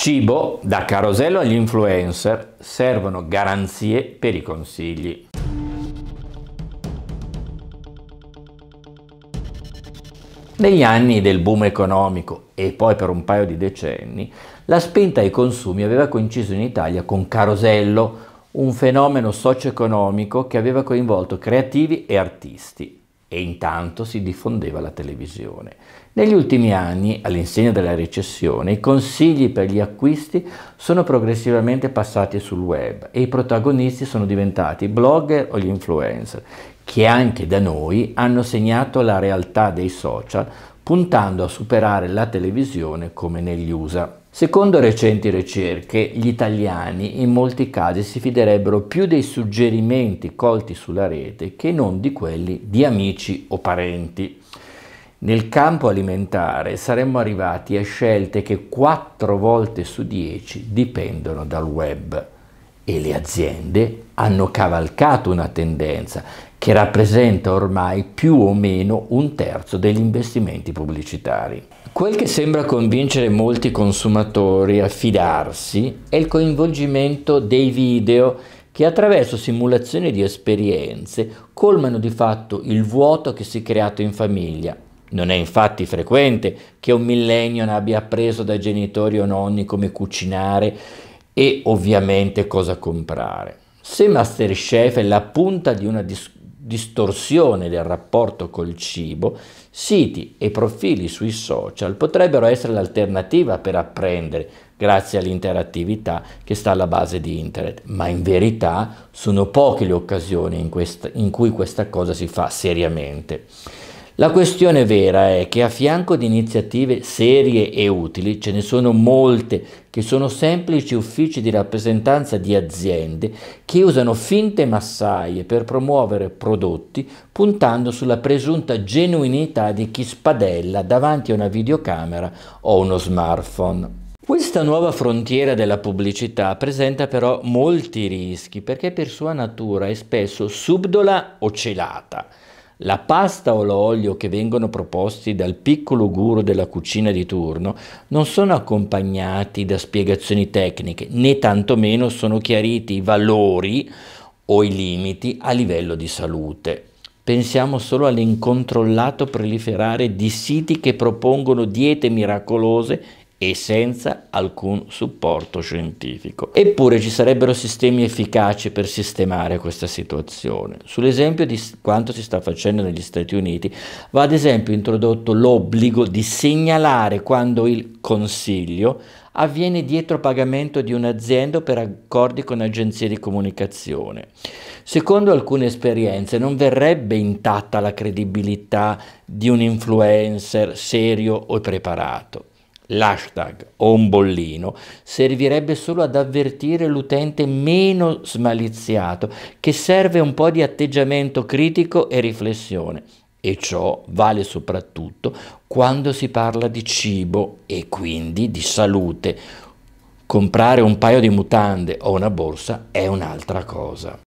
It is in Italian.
Cibo da carosello agli influencer, servono garanzie per i consigli. Negli anni del boom economico e poi per un paio di decenni, la spinta ai consumi aveva coinciso in Italia con Carosello, un fenomeno socio-economico che aveva coinvolto creativi e artisti e intanto si diffondeva la televisione. Negli ultimi anni, all'insegna della recessione, i consigli per gli acquisti sono progressivamente passati sul web e i protagonisti sono diventati blogger o gli influencer, che anche da noi hanno segnato la realtà dei social puntando a superare la televisione come negli USA. Secondo recenti ricerche, gli italiani in molti casi si fiderebbero più dei suggerimenti colti sulla rete che non di quelli di amici o parenti. Nel campo alimentare saremmo arrivati a scelte che 4 volte su 10 dipendono dal web e le aziende hanno cavalcato una tendenza che rappresenta ormai più o meno un terzo degli investimenti pubblicitari. Quel che sembra convincere molti consumatori a fidarsi è il coinvolgimento dei video che attraverso simulazioni di esperienze colmano di fatto il vuoto che si è creato in famiglia. Non è infatti frequente che un millennio abbia appreso da genitori o nonni come cucinare e ovviamente cosa comprare. Se Masterchef è la punta di una dis distorsione del rapporto col cibo, siti e profili sui social potrebbero essere l'alternativa per apprendere grazie all'interattività che sta alla base di internet, ma in verità sono poche le occasioni in, in cui questa cosa si fa seriamente. La questione vera è che a fianco di iniziative serie e utili ce ne sono molte che sono semplici uffici di rappresentanza di aziende che usano finte massaie per promuovere prodotti puntando sulla presunta genuinità di chi spadella davanti a una videocamera o uno smartphone. Questa nuova frontiera della pubblicità presenta però molti rischi perché per sua natura è spesso subdola o celata la pasta o l'olio che vengono proposti dal piccolo guru della cucina di turno non sono accompagnati da spiegazioni tecniche, né tantomeno sono chiariti i valori o i limiti a livello di salute. Pensiamo solo all'incontrollato proliferare di siti che propongono diete miracolose e senza alcun supporto scientifico. Eppure ci sarebbero sistemi efficaci per sistemare questa situazione. Sull'esempio di quanto si sta facendo negli Stati Uniti, va ad esempio introdotto l'obbligo di segnalare quando il Consiglio avviene dietro pagamento di un'azienda per accordi con agenzie di comunicazione. Secondo alcune esperienze non verrebbe intatta la credibilità di un influencer serio o preparato l'hashtag o un bollino servirebbe solo ad avvertire l'utente meno smaliziato che serve un po' di atteggiamento critico e riflessione. E ciò vale soprattutto quando si parla di cibo e quindi di salute. Comprare un paio di mutande o una borsa è un'altra cosa.